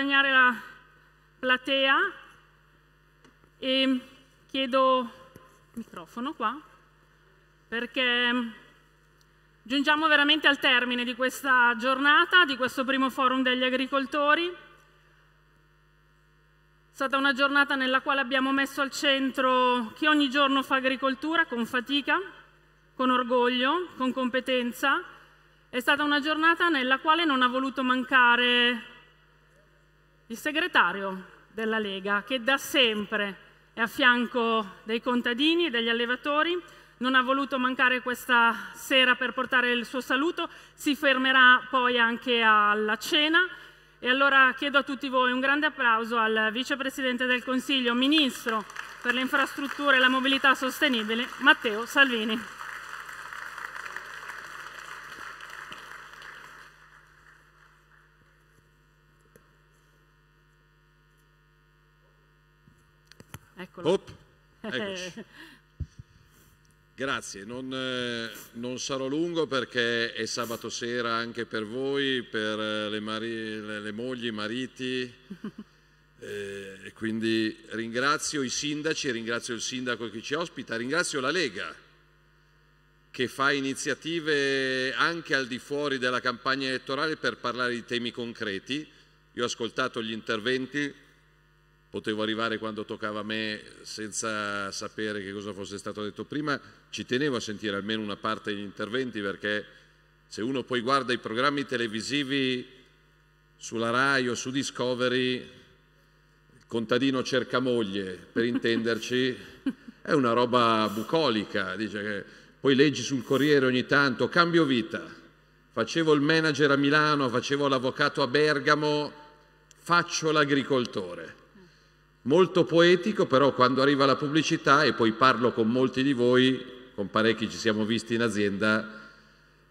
guadagnare la platea e chiedo microfono qua perché giungiamo veramente al termine di questa giornata, di questo primo forum degli agricoltori. È stata una giornata nella quale abbiamo messo al centro chi ogni giorno fa agricoltura con fatica, con orgoglio, con competenza. È stata una giornata nella quale non ha voluto mancare il segretario della Lega, che da sempre è a fianco dei contadini e degli allevatori, non ha voluto mancare questa sera per portare il suo saluto, si fermerà poi anche alla cena. E allora chiedo a tutti voi un grande applauso al Vicepresidente del Consiglio, Ministro per le Infrastrutture e la Mobilità Sostenibile, Matteo Salvini. piccolo. Op, eccoci. Grazie, non, eh, non, sarò lungo perché è sabato sera anche per voi, per eh, le, mari, le, le mogli, i mariti. eh, quindi ringrazio i sindaci, ringrazio il sindaco che ci ospita, ringrazio la Lega che fa iniziative anche al di fuori della campagna elettorale per parlare di temi concreti. Io ho ascoltato gli interventi potevo arrivare quando toccava a me senza sapere che cosa fosse stato detto prima, ci tenevo a sentire almeno una parte degli interventi perché se uno poi guarda i programmi televisivi sulla RAI o su Discovery, contadino cerca moglie, per intenderci, è una roba bucolica, dice che poi leggi sul Corriere ogni tanto, cambio vita, facevo il manager a Milano, facevo l'avvocato a Bergamo, faccio l'agricoltore. Molto poetico, però quando arriva la pubblicità, e poi parlo con molti di voi, con parecchi ci siamo visti in azienda,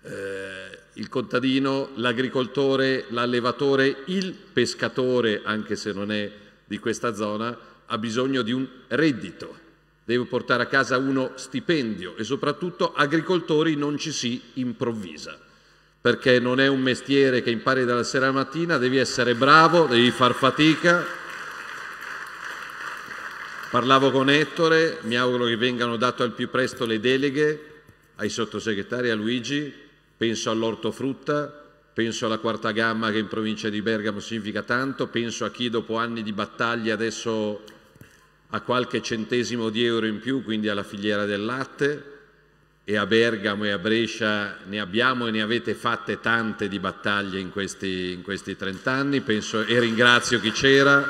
eh, il contadino, l'agricoltore, l'allevatore, il pescatore, anche se non è di questa zona, ha bisogno di un reddito, deve portare a casa uno stipendio e soprattutto agricoltori non ci si improvvisa perché non è un mestiere che impari dalla sera alla mattina, devi essere bravo, devi far fatica. Parlavo con Ettore, mi auguro che vengano date al più presto le deleghe ai sottosegretari, a Luigi, penso all'ortofrutta, penso alla quarta gamma che in provincia di Bergamo significa tanto, penso a chi dopo anni di battaglia adesso ha qualche centesimo di euro in più, quindi alla filiera del latte, e a Bergamo e a Brescia ne abbiamo e ne avete fatte tante di battaglie in questi, in questi 30 anni, penso, e ringrazio chi c'era,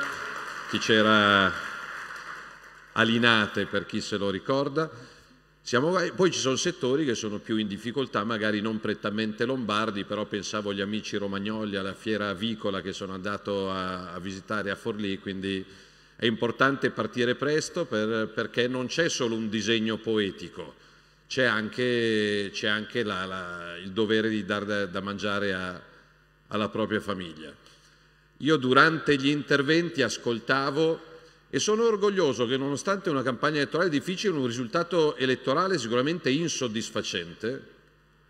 chi c'era Alinate per chi se lo ricorda. Siamo, poi ci sono settori che sono più in difficoltà, magari non prettamente lombardi, però pensavo agli amici romagnoli, alla fiera avicola che sono andato a, a visitare a Forlì, quindi è importante partire presto per, perché non c'è solo un disegno poetico, c'è anche, c'è anche la, la, il dovere di dare da, da mangiare a, alla propria famiglia. Io durante gli interventi ascoltavo e sono orgoglioso che nonostante una campagna elettorale difficile, un risultato elettorale sicuramente insoddisfacente,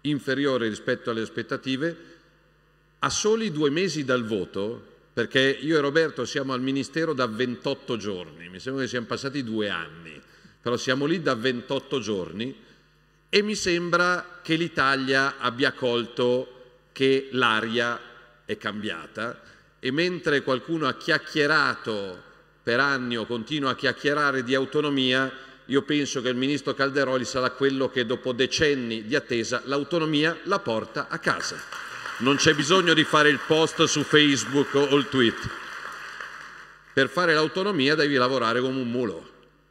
inferiore rispetto alle aspettative, a soli due mesi dal voto, perché io e Roberto siamo al Ministero da 28 giorni, mi sembra che siamo passati due anni, però siamo lì da 28 giorni e mi sembra che l'Italia abbia colto che l'aria è cambiata e mentre qualcuno ha chiacchierato per anni o continua a chiacchierare di autonomia, io penso che il ministro Calderoli sarà quello che dopo decenni di attesa l'autonomia la porta a casa. Non c'è bisogno di fare il post su Facebook o il tweet. Per fare l'autonomia devi lavorare come un mulo,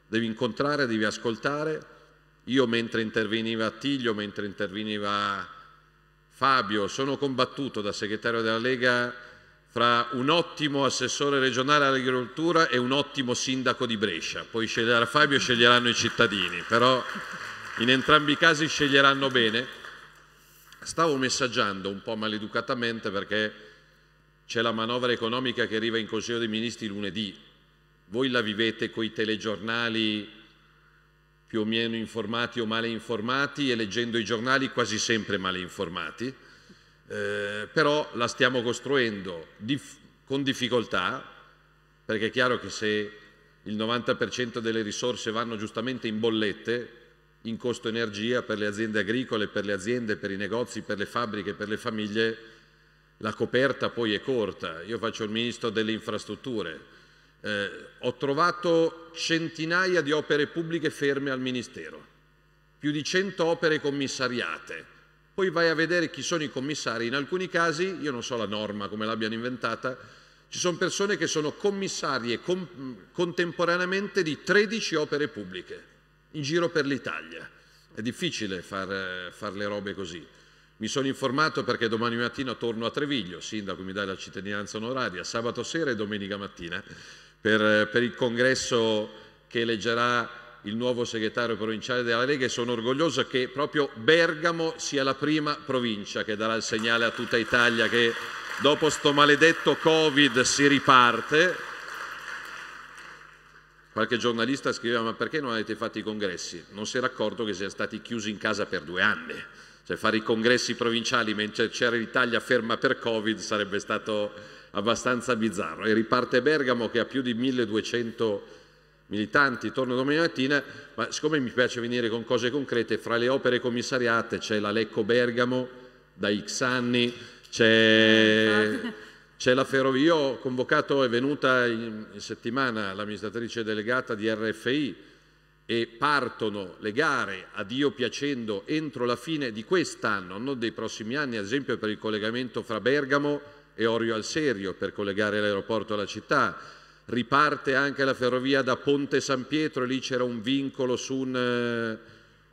devi incontrare, devi ascoltare. Io mentre interveniva Attilio, mentre interveniva Fabio, sono combattuto da segretario della Lega fra un ottimo assessore regionale all'agricoltura e un ottimo sindaco di Brescia. Poi sceglierà Fabio, sceglieranno i cittadini, però in entrambi i casi sceglieranno bene. Stavo messaggiando un po' maleducatamente perché c'è la manovra economica che arriva in Consiglio dei Ministri lunedì. Voi la vivete con i telegiornali più o meno informati o male informati e leggendo i giornali quasi sempre male informati eh, però la stiamo costruendo dif con difficoltà, perché è chiaro che se il 90% delle risorse vanno giustamente in bollette, in costo energia per le aziende agricole, per le aziende, per i negozi, per le fabbriche, per le famiglie, la coperta poi è corta. Io faccio il ministro delle infrastrutture. Eh, ho trovato centinaia di opere pubbliche ferme al Ministero, più di 100 opere commissariate poi vai a vedere chi sono i commissari. In alcuni casi, io non so la norma come l'abbiano inventata, ci sono persone che sono commissarie com contemporaneamente di 13 opere pubbliche in giro per l'Italia. È difficile far, far, le robe così. Mi sono informato perché domani mattina torno a Treviglio, sindaco mi dà la cittadinanza onoraria, sabato sera e domenica mattina, per, per il congresso che eleggerà il nuovo segretario provinciale della Lega e sono orgoglioso che proprio Bergamo sia la prima provincia che darà il segnale a tutta Italia che dopo sto maledetto Covid si riparte. Qualche giornalista scriveva ma perché non avete fatto i congressi? Non si era accorto che siano stati chiusi in casa per due anni. Cioè fare i congressi provinciali mentre c'era l'Italia ferma per Covid sarebbe stato abbastanza bizzarro. E riparte Bergamo che ha più di 1200 militanti torno domani mattina, ma siccome mi piace venire con cose concrete, fra le opere commissariate c'è la Lecco Bergamo da X anni, c'è, la ferrovia, ho convocato, è venuta in settimana l'amministratrice delegata di RFI e partono le gare a Dio piacendo entro la fine di quest'anno, non dei prossimi anni, ad esempio per il collegamento fra Bergamo e Orio al Serio per collegare l'aeroporto alla città riparte anche la ferrovia da Ponte San Pietro e lì c'era un vincolo su un, eh,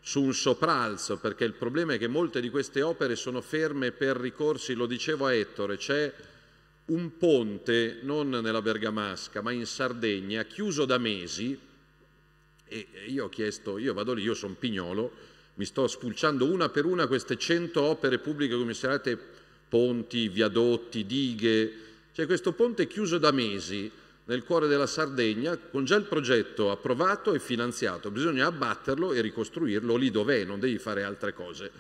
su un, sopralzo, perché il problema è che molte di queste opere sono ferme per ricorsi, lo dicevo a Ettore, c'è un ponte, non nella Bergamasca, ma in Sardegna, chiuso da mesi, e io ho chiesto, io vado lì, io sono pignolo, mi sto spulciando una per una queste 100 opere pubbliche commissionate, ponti, viadotti, dighe, c'è cioè questo ponte chiuso da mesi, nel cuore della Sardegna, con già il progetto approvato e finanziato. Bisogna abbatterlo e ricostruirlo lì dov'è, non devi fare altre cose.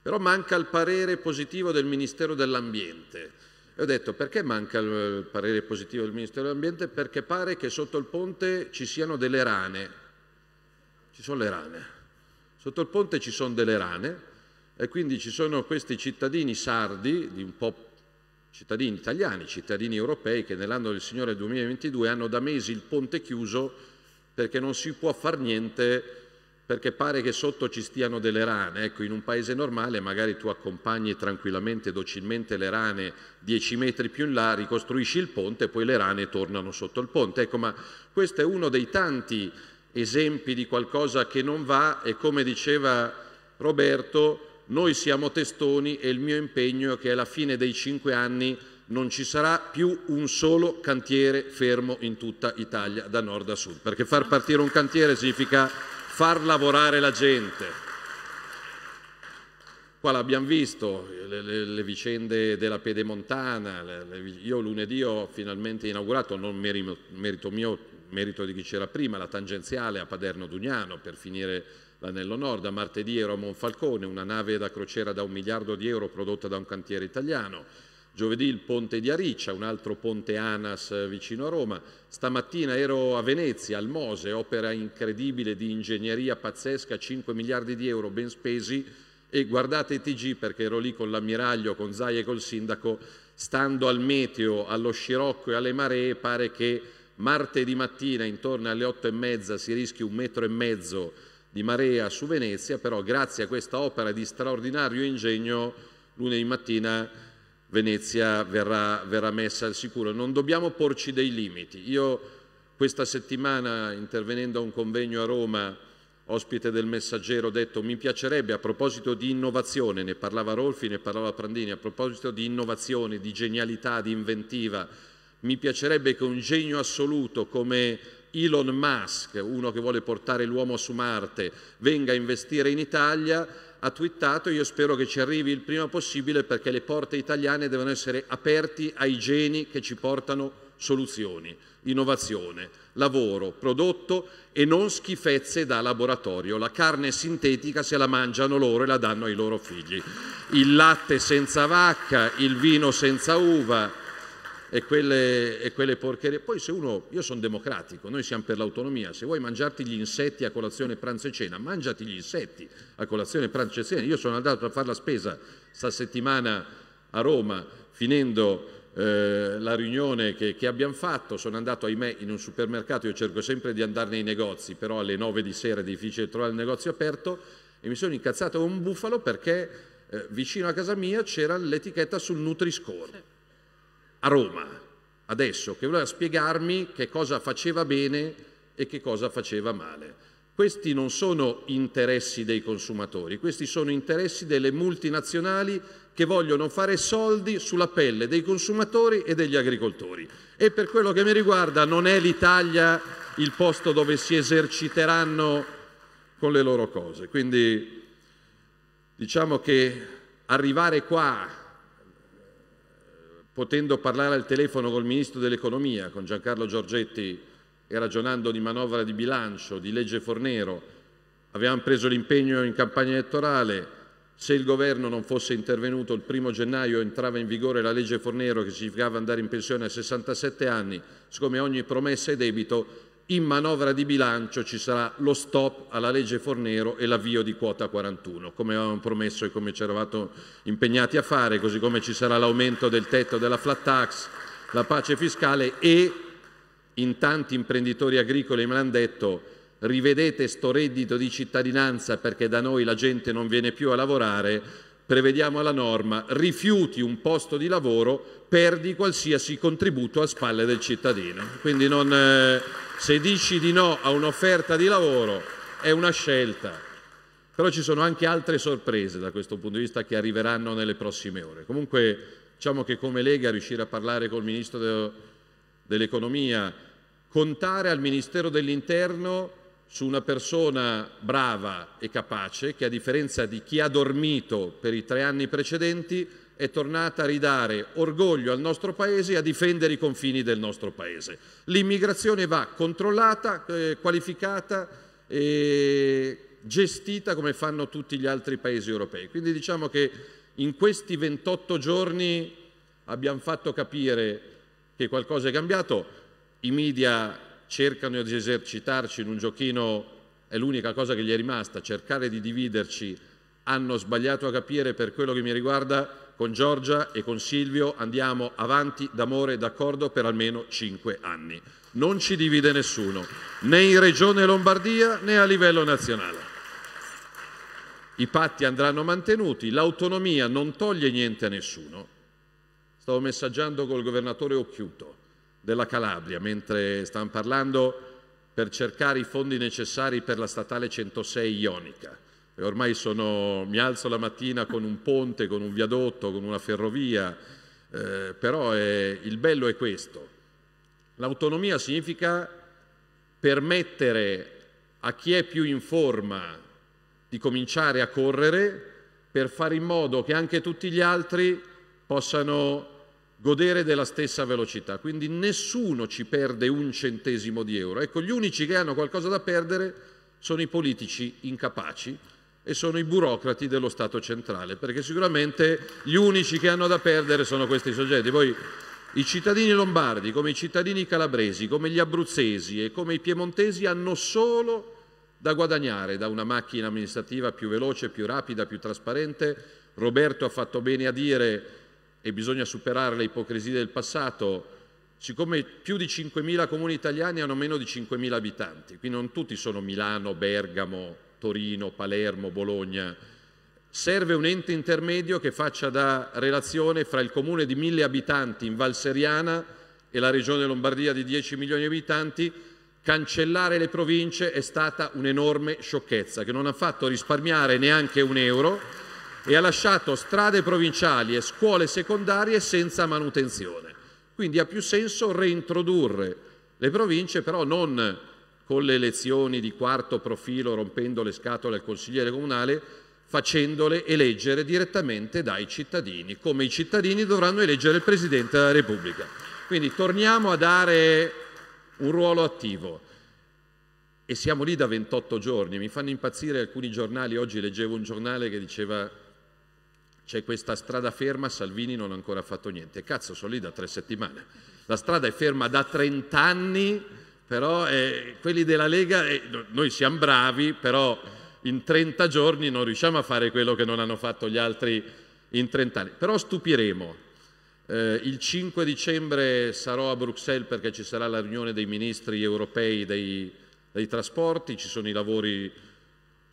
Però manca il parere positivo del Ministero dell'Ambiente. E ho detto perché manca il eh, parere positivo del Ministero dell'Ambiente? Perché pare che sotto il ponte ci siano delle rane. Ci sono le rane. Sotto il ponte ci sono delle rane e quindi ci sono questi cittadini sardi di un po' cittadini italiani, cittadini europei che nell'anno del Signore 2022 hanno da mesi il ponte chiuso perché non si può far niente perché pare che sotto ci stiano delle rane. Ecco, in un paese normale magari tu accompagni tranquillamente, docilmente le rane 10 metri più in là, ricostruisci il ponte e poi le rane tornano sotto il ponte. Ecco, ma questo è uno dei tanti esempi di qualcosa che non va e come diceva Roberto, noi siamo testoni e il mio impegno è che alla fine dei cinque anni non ci sarà più un solo cantiere fermo in tutta Italia, da nord a sud, perché far partire un cantiere significa far lavorare la gente. Qua l'abbiamo visto, le, le, le, vicende della pedemontana, le, io lunedì ho finalmente inaugurato, non merito, merito mio, merito di chi c'era prima, la tangenziale a Paderno Dugnano per finire l'anello nord. A martedì ero a Monfalcone, una nave da crociera da un miliardo di euro prodotta da un cantiere italiano. Giovedì il ponte di Ariccia, un altro ponte ANAS eh, vicino a Roma. Stamattina ero a Venezia, al Mose, opera incredibile di ingegneria pazzesca, 5 miliardi di euro ben spesi. E guardate TG perché ero lì con l'ammiraglio, con Zai e col sindaco, stando al meteo, allo scirocco e alle maree, pare che martedì mattina intorno alle 8 e mezza si rischi un metro e mezzo di Marea su Venezia, però grazie a questa opera di straordinario ingegno lunedì mattina Venezia verrà, verrà messa al sicuro. Non dobbiamo porci dei limiti. Io questa settimana, intervenendo a un convegno a Roma, ospite del Messaggero, ho detto mi piacerebbe a proposito di innovazione, ne parlava Rolfi, ne parlava Prandini, a proposito di innovazione, di genialità, di inventiva, mi piacerebbe che un genio assoluto come Elon Musk, uno che vuole portare l'uomo su Marte, venga a investire in Italia, ha twittato io spero che ci arrivi il prima possibile perché le porte italiane devono essere aperte ai geni che ci portano soluzioni, innovazione, lavoro, prodotto e non schifezze da laboratorio. La carne sintetica se la mangiano loro e la danno ai loro figli. Il latte senza vacca, il vino senza uva, e quelle, e quelle porcherie. Poi se uno, io sono democratico, noi siamo per l'autonomia, se vuoi mangiarti gli insetti a colazione, pranzo e cena, mangiati gli insetti a colazione, pranzo e cena. Io sono andato a fare la spesa sta settimana a Roma, finendo eh, la riunione che, che, abbiamo fatto, sono andato ahimè in un supermercato, io cerco sempre di andare nei negozi, però alle 9 di sera è difficile trovare il negozio aperto e mi sono incazzato con un bufalo perché eh, vicino a casa mia c'era l'etichetta sul Nutri-Score. Sì a Roma, adesso, che voleva spiegarmi che cosa faceva bene e che cosa faceva male. Questi non sono interessi dei consumatori, questi sono interessi delle multinazionali che vogliono fare soldi sulla pelle dei consumatori e degli agricoltori. E per quello che mi riguarda non è l'Italia il posto dove si eserciteranno con le loro cose. Quindi diciamo che arrivare qua potendo parlare al telefono col Ministro dell'Economia, con Giancarlo Giorgetti, e ragionando di manovra di bilancio, di legge Fornero, avevamo preso l'impegno in campagna elettorale, se il governo non fosse intervenuto il primo gennaio entrava in vigore la legge Fornero che significava andare in pensione a 67 anni, siccome ogni promessa è debito, in manovra di bilancio ci sarà lo stop alla legge Fornero e l'avvio di quota 41, come avevamo promesso e come ci eravamo impegnati a fare, così come ci sarà l'aumento del tetto della flat tax, la pace fiscale e in tanti imprenditori agricoli me l'hanno detto rivedete sto reddito di cittadinanza perché da noi la gente non viene più a lavorare, prevediamo alla norma, rifiuti un posto di lavoro, perdi qualsiasi contributo a spalle del cittadino. Quindi non, eh, se dici di no a un'offerta di lavoro è una scelta. Però ci sono anche altre sorprese da questo punto di vista che arriveranno nelle prossime ore. Comunque diciamo che come Lega riuscire a parlare col Ministro de, dell'Economia, contare al Ministero dell'Interno su una persona brava e capace che a differenza di chi ha dormito per i tre anni precedenti è tornata a ridare orgoglio al nostro Paese e a difendere i confini del nostro Paese. L'immigrazione va controllata, eh, qualificata e gestita come fanno tutti gli altri Paesi europei. Quindi diciamo che in questi 28 giorni abbiamo fatto capire che qualcosa è cambiato, i media cercano di esercitarci in un giochino, è l'unica cosa che gli è rimasta, cercare di dividerci, hanno sbagliato a capire per quello che mi riguarda, con Giorgia e con Silvio andiamo avanti d'amore e d'accordo per almeno cinque anni. Non ci divide nessuno, né in Regione Lombardia né a livello nazionale. I patti andranno mantenuti, l'autonomia non toglie niente a nessuno. Stavo messaggiando col governatore Occhiuto della Calabria, mentre stavamo parlando per cercare i fondi necessari per la statale 106 Ionica. E ormai sono, mi alzo la mattina con un ponte, con un viadotto, con una ferrovia, eh, però è, il bello è questo. L'autonomia significa permettere a chi è più in forma di cominciare a correre per fare in modo che anche tutti gli altri possano godere della stessa velocità, quindi nessuno ci perde un centesimo di euro. Ecco, gli unici che hanno qualcosa da perdere sono i politici incapaci e sono i burocrati dello Stato centrale, perché sicuramente gli unici che hanno da perdere sono questi soggetti. Poi i cittadini lombardi, come i cittadini calabresi, come gli abruzzesi e come i piemontesi hanno solo da guadagnare da una macchina amministrativa più veloce, più rapida, più trasparente. Roberto ha fatto bene a dire e bisogna superare le ipocrisie del passato, siccome più di 5.000 comuni italiani hanno meno di 5.000 abitanti, quindi non tutti sono Milano, Bergamo, Torino, Palermo, Bologna, serve un ente intermedio che faccia da relazione fra il comune di 1.000 abitanti in Valseriana e la regione Lombardia di 10 milioni di abitanti, cancellare le province è stata un'enorme sciocchezza che non ha fatto risparmiare neanche un euro e ha lasciato strade provinciali e scuole secondarie senza manutenzione. Quindi ha più senso reintrodurre le province, però non con le elezioni di quarto profilo, rompendo le scatole al consigliere comunale, facendole eleggere direttamente dai cittadini, come i cittadini dovranno eleggere il Presidente della Repubblica. Quindi torniamo a dare un ruolo attivo. E siamo lì da 28 giorni. Mi fanno impazzire alcuni giornali. Oggi leggevo un giornale che diceva c'è questa strada ferma, Salvini non ha ancora fatto niente. Cazzo, sono lì da tre settimane. La strada è ferma da 30 anni, però eh, quelli della Lega, eh, noi siamo bravi, però in 30 giorni non riusciamo a fare quello che non hanno fatto gli altri in 30 anni. Però stupiremo. Eh, il 5 dicembre sarò a Bruxelles perché ci sarà la riunione dei ministri europei dei, dei trasporti, ci sono i lavori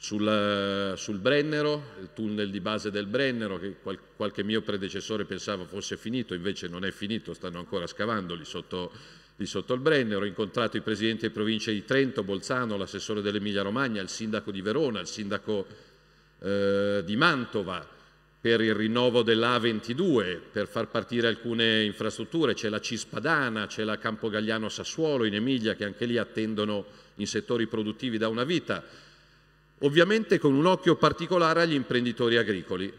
sul, sul, Brennero, il tunnel di base del Brennero che qual, qualche mio predecessore pensava fosse finito, invece non è finito, stanno ancora scavando lì sotto, lì sotto il Brennero. Ho incontrato i presidenti delle province di Trento, Bolzano, l'assessore dell'Emilia Romagna, il sindaco di Verona, il sindaco eh, di Mantova per il rinnovo dell'A22, per far partire alcune infrastrutture, c'è la Cispadana, c'è la Campogagliano Sassuolo in Emilia che anche lì attendono in settori produttivi da una vita ovviamente con un occhio particolare agli imprenditori agricoli.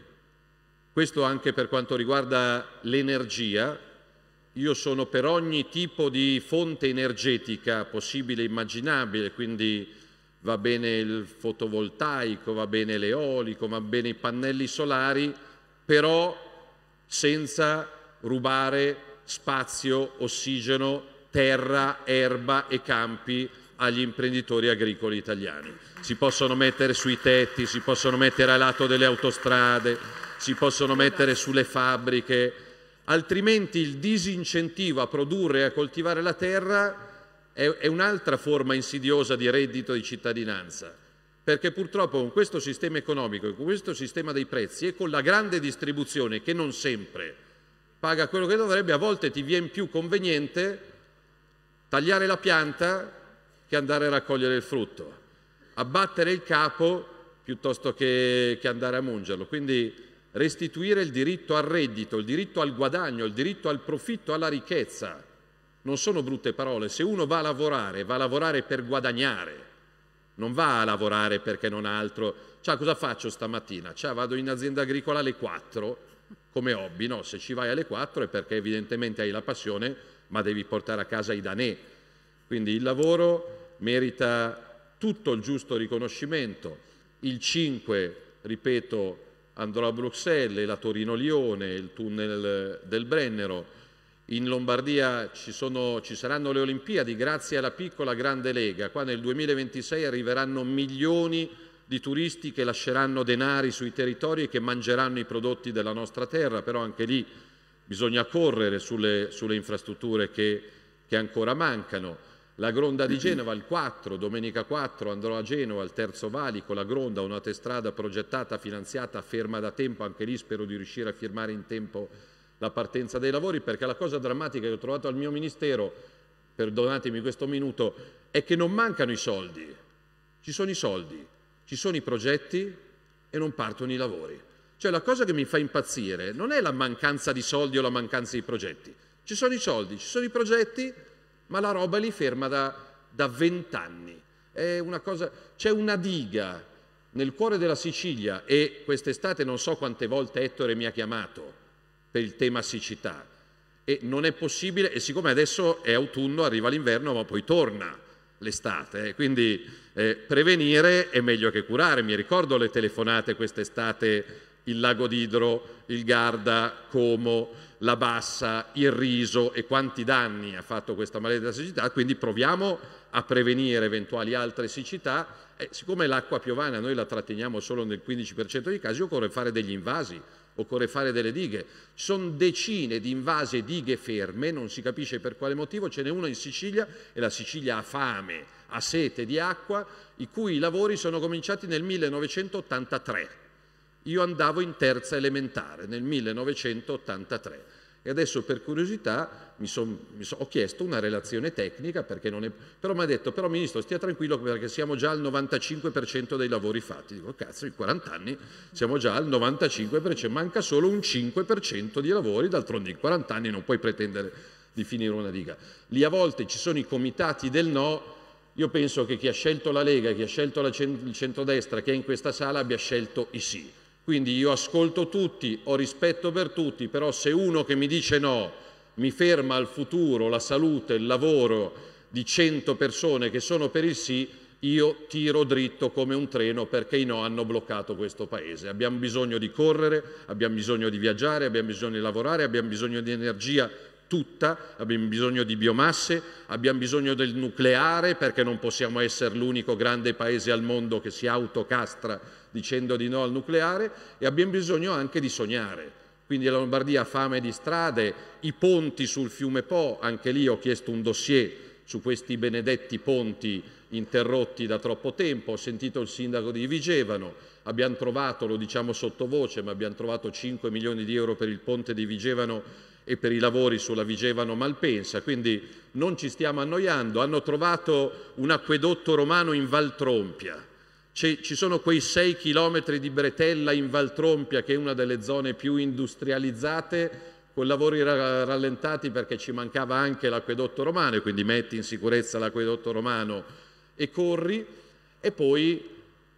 Questo anche per quanto riguarda l'energia. Io sono per ogni tipo di fonte energetica possibile e immaginabile, quindi va bene il fotovoltaico, va bene l'eolico, va bene i pannelli solari, però senza rubare spazio, ossigeno, terra, erba e campi agli imprenditori agricoli italiani. Si possono mettere sui tetti, si possono mettere a lato delle autostrade, si possono mettere sulle fabbriche, altrimenti il disincentivo a produrre e a coltivare la terra è, un'altra forma insidiosa di reddito di cittadinanza, perché purtroppo con questo sistema economico e con questo sistema dei prezzi e con la grande distribuzione che non sempre paga quello che dovrebbe, a volte ti viene più conveniente tagliare la pianta, che andare a raccogliere il frutto, abbattere il capo piuttosto che, che andare a mungerlo. Quindi restituire il diritto al reddito, il diritto al guadagno, il diritto al profitto, alla ricchezza. Non sono brutte parole, se uno va a lavorare, va a lavorare per guadagnare, non va a lavorare perché non ha altro. Cioè, cosa faccio stamattina? Cioè, vado in azienda agricola alle 4 come hobby, no? Se ci vai alle 4 è perché evidentemente hai la passione, ma devi portare a casa i danè. Quindi il lavoro merita tutto il giusto riconoscimento. Il 5, ripeto, andrò a Bruxelles, la Torino-Lione, il tunnel del Brennero. In Lombardia ci, sono, ci saranno le Olimpiadi grazie alla piccola Grande Lega. Qua nel 2026 arriveranno milioni di turisti che lasceranno denari sui territori e che mangeranno i prodotti della nostra terra, però anche lì bisogna correre sulle, sulle infrastrutture che, che ancora mancano. La Gronda di Genova il 4, domenica 4 andrò a Genova al Terzo Valico, la Gronda, un'autostrada progettata, finanziata, ferma da tempo, anche lì spero di riuscire a firmare in tempo la partenza dei lavori perché la cosa drammatica che ho trovato al mio ministero, perdonatemi questo minuto, è che non mancano i soldi, ci sono i soldi, ci sono i progetti e non partono i lavori. Cioè la cosa che mi fa impazzire non è la mancanza di soldi o la mancanza di progetti, ci sono i soldi, ci sono i progetti ma la roba lì ferma da vent'anni. C'è una diga nel cuore della Sicilia e quest'estate non so quante volte Ettore mi ha chiamato per il tema siccità e non è possibile e siccome adesso è autunno arriva l'inverno ma poi torna l'estate, eh, quindi eh, prevenire è meglio che curare. Mi ricordo le telefonate quest'estate, il lago d'Idro, il Garda, Como, la bassa, il riso e quanti danni ha fatto questa maledetta siccità, quindi proviamo a prevenire eventuali altre siccità. E siccome l'acqua piovana noi la tratteniamo solo nel 15% dei casi, occorre fare degli invasi, occorre fare delle dighe. Ci sono decine di invasi e dighe ferme, non si capisce per quale motivo, ce n'è una in Sicilia e la Sicilia ha fame, ha sete di acqua, i cui lavori sono cominciati nel 1983 io andavo in terza elementare nel 1983 e adesso per curiosità mi son, mi son, ho chiesto una relazione tecnica perché non è... Però mi ha detto, però Ministro stia tranquillo perché siamo già al 95% dei lavori fatti. Dico, cazzo, in 40 anni siamo già al 95%, manca solo un 5% di lavori, d'altronde in 40 anni non puoi pretendere di finire una diga. Lì a volte ci sono i comitati del no, io penso che chi ha scelto la Lega, chi ha scelto la cent- il centrodestra, che è in questa sala abbia scelto i sì quindi io ascolto tutti, ho rispetto per tutti, però se uno che mi dice no mi ferma al futuro, la salute, il lavoro di 100 persone che sono per il sì, io tiro dritto come un treno perché i no hanno bloccato questo paese. Abbiamo bisogno di correre, abbiamo bisogno di viaggiare, abbiamo bisogno di lavorare, abbiamo bisogno di energia tutta, abbiamo bisogno di biomasse, abbiamo bisogno del nucleare perché non possiamo essere l'unico grande paese al mondo che si autocastra dicendo di no al nucleare e abbiamo bisogno anche di sognare. Quindi la Lombardia ha fame di strade, i ponti sul fiume Po, anche lì ho chiesto un dossier su questi benedetti ponti interrotti da troppo tempo, ho sentito il sindaco di Vigevano, abbiamo trovato, lo diciamo sottovoce, ma abbiamo trovato 5 milioni di euro per il ponte di Vigevano e per i lavori sulla Vigevano Malpensa, quindi non ci stiamo annoiando. Hanno trovato un acquedotto romano in Valtrompia. ci sono quei 6 chilometri di bretella in Valtrompia, che è una delle zone più industrializzate, con lavori rallentati perché ci mancava anche l'acquedotto romano, quindi metti in sicurezza l'acquedotto romano e corri. E poi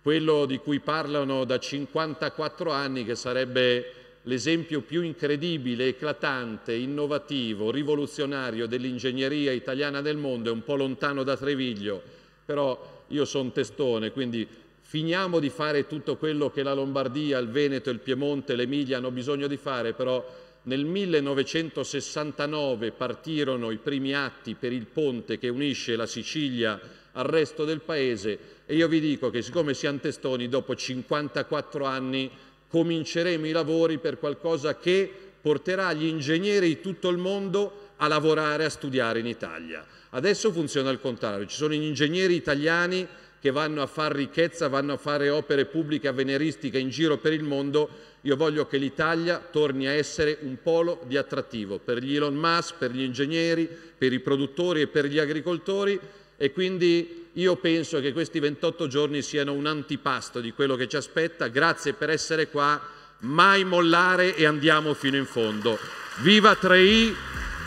quello di cui parlano da 54 anni, che sarebbe l'esempio più incredibile, eclatante, innovativo, rivoluzionario dell'ingegneria italiana del mondo è un po' lontano da Treviglio, però io sono testone, quindi finiamo di fare tutto quello che la Lombardia, il Veneto, il Piemonte, l'Emilia hanno bisogno di fare, però nel 1969 partirono i primi atti per il ponte che unisce la Sicilia al resto del paese e io vi dico che siccome siamo testoni, dopo 54 anni cominceremo i lavori per qualcosa che porterà gli ingegneri di tutto il mondo a lavorare, a studiare in Italia. Adesso funziona il contrario, ci sono gli ingegneri italiani che vanno a fare ricchezza, vanno a fare opere pubbliche avveniristiche in giro per il mondo. Io voglio che l'Italia torni a essere un polo di attrattivo per gli Elon Musk, per gli ingegneri, per i produttori e per gli agricoltori e quindi io penso che questi 28 giorni siano un antipasto di quello che ci aspetta. Grazie per essere qua, mai mollare e andiamo fino in fondo. Viva 3I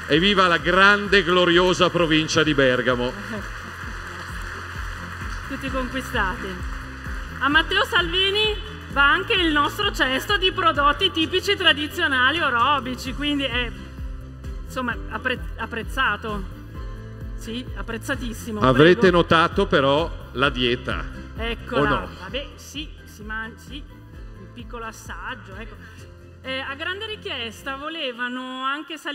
e viva la grande e gloriosa provincia di Bergamo. Tutti conquistati. A Matteo Salvini va anche il nostro cesto di prodotti tipici tradizionali orobici, quindi è insomma apprezzato. Sì, apprezzatissimo. Avrete prego. notato però la dieta. Ecco, No? Vabbè, sì, si mangia, sì, un piccolo assaggio, ecco. eh, a grande richiesta volevano anche salire